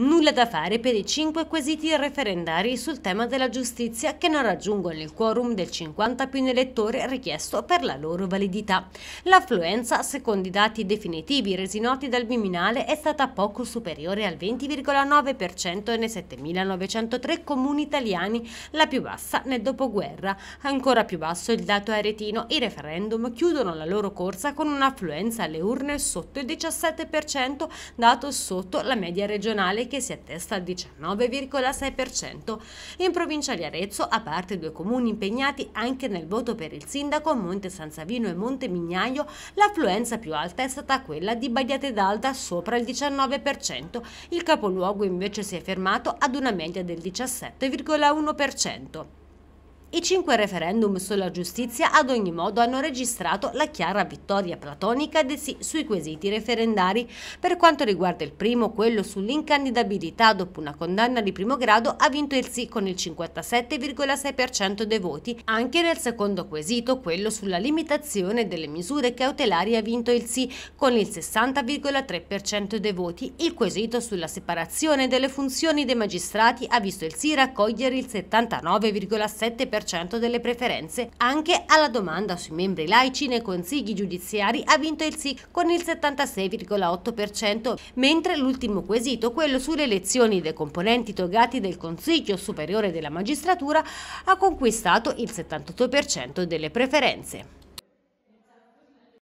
Nulla da fare per i cinque quesiti referendari sul tema della giustizia che non raggiungono il quorum del 50 più in elettore richiesto per la loro validità. L'affluenza, secondo i dati definitivi resi noti dal Viminale, è stata poco superiore al 20,9% nei 7.903 comuni italiani, la più bassa nel dopoguerra. Ancora più basso il dato aretino, i referendum chiudono la loro corsa con un'affluenza alle urne sotto il 17%, dato sotto la media regionale che si attesta al 19,6%. In provincia di Arezzo, a parte due comuni impegnati anche nel voto per il sindaco, Monte San Savino e Monte Mignaio, l'affluenza più alta è stata quella di Bagliate d'Alda, sopra il 19%. Il capoluogo invece si è fermato ad una media del 17,1%. I cinque referendum sulla giustizia ad ogni modo hanno registrato la chiara vittoria platonica del sì sui quesiti referendari. Per quanto riguarda il primo, quello sull'incandidabilità dopo una condanna di primo grado, ha vinto il sì con il 57,6% dei voti. Anche nel secondo quesito, quello sulla limitazione delle misure cautelari, ha vinto il sì con il 60,3% dei voti. Il quesito sulla separazione delle funzioni dei magistrati ha visto il sì raccogliere il 79,7% 40% delle preferenze. Anche alla domanda sui membri laici nei consigli giudiziari ha vinto il sì con il 76,8%, mentre l'ultimo quesito, quello sulle elezioni dei componenti togati del Consiglio Superiore della Magistratura, ha conquistato il 78% delle preferenze.